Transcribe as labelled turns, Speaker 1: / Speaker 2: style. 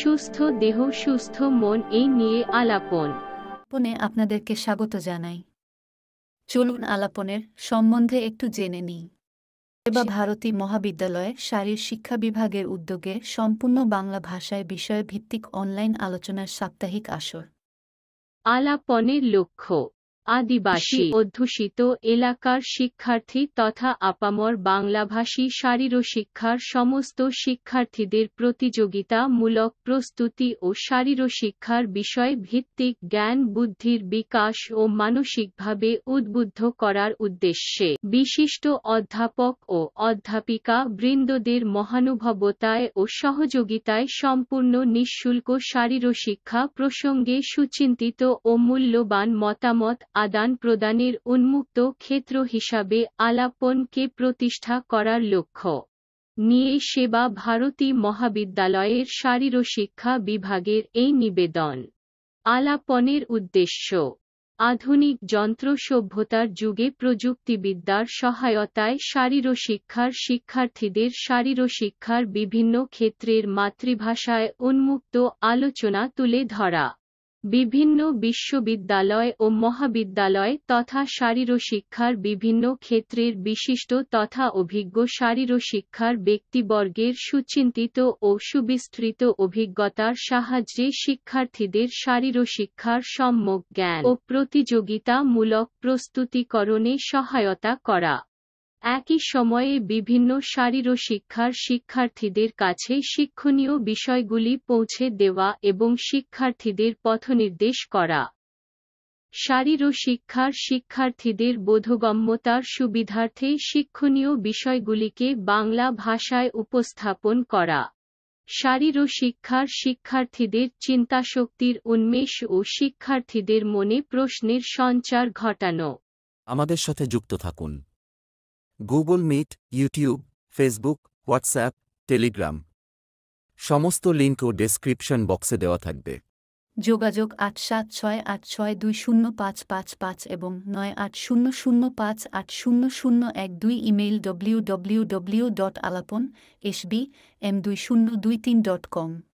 Speaker 1: সুস্থ দেহ সুস্থ মন এই নিয়ে আলাপন পনে আপনাদেরকে স্বাগত জানাই চলুন আলাপনের সম্বন্ধে একটু জেনে নিই সেবা ভারতী মহাবিদ্যালয়ে শারীর শিক্ষা বিভাগের উদ্যোগে সম্পূর্ণ বাংলা ভাষায় বিষয় ভিত্তিক অনলাইন আলোচনার সাপ্তাহিক আসর
Speaker 2: আলাপনের লক্ষ্য আদিবাসী অধ্যুষিত এলাকার শিক্ষার্থী তথা আপামর বাংলাভাষী শিক্ষার সমস্ত শিক্ষার্থীদের প্রতিযোগিতামূলক প্রস্তুতি ও শিক্ষার বিষয় ভিত্তিক জ্ঞান বুদ্ধির বিকাশ ও মানসিকভাবে উদ্বুদ্ধ করার উদ্দেশ্যে বিশিষ্ট অধ্যাপক ও অধ্যাপিকা বৃন্দদের মহানুভবতায় ও সহযোগিতায় সম্পূর্ণ নিঃশুল্ক শারীর শিক্ষা প্রসঙ্গে সুচিন্তিত ও মূল্যবান মতামত আদান প্রদানের উন্মুক্ত ক্ষেত্র হিসাবে আলাপনকে প্রতিষ্ঠা করার লক্ষ্য নিয়ে সেবা ভারতী মহাবিদ্যালয়ের শারীরশিক্ষা বিভাগের এই নিবেদন আলাপনের উদ্দেশ্য আধুনিক যন্ত্র সভ্যতার যুগে প্রযুক্তিবিদ্যার সহায়তায় শারীর শিক্ষার শিক্ষার্থীদের শারীর শিক্ষার বিভিন্ন ক্ষেত্রের মাতৃভাষায় উন্মুক্ত আলোচনা তুলে ধরা বিভিন্ন বিশ্ববিদ্যালয় ও মহাবিদ্যালয় তথা শারীর শিক্ষার বিভিন্ন ক্ষেত্রের বিশিষ্ট তথা অভিজ্ঞ শারীর শিক্ষার ব্যক্তিবর্গের সুচিন্তিত ও সুবিস্তৃত অভিজ্ঞতার সাহায্যে শিক্ষার্থীদের শারীর শিক্ষার সম্যক জ্ঞান ও প্রতিযোগিতামূলক প্রস্তুতিকরণে সহায়তা করা একই সময়ে বিভিন্ন শারীর শিক্ষার শিক্ষার্থীদের কাছে শিক্ষণীয় বিষয়গুলি পৌঁছে দেওয়া এবং শিক্ষার্থীদের পথনির্দেশ করা শারীর শিক্ষার শিক্ষার্থীদের বোধগম্যতার সুবিধার্থে শিক্ষণীয় বিষয়গুলিকে বাংলা ভাষায় উপস্থাপন করা শারীর শিক্ষার শিক্ষার্থীদের চিন্তাশক্তির উন্মেষ ও শিক্ষার্থীদের মনে প্রশ্নের সঞ্চার ঘটানো
Speaker 1: আমাদের সাথে যুক্ত থাকুন Google Meet YouTube Facebook WhatsApp Telegram সমস্ত লিঙ্ক ও ডেসক্রিপশন বক্সে দেওয়া থাকবে যোগাযোগ আট সাত ছয় আট ছয় দুই শূন্য পাঁচ পাঁচ পাঁচ এবং নয় আট শূন্য শূন্য পাঁচ আট শূন্য শূন্য এক দুই email W W W dot Alapan
Speaker 2: S B M দুই শূন্য দুই তিন ডট কম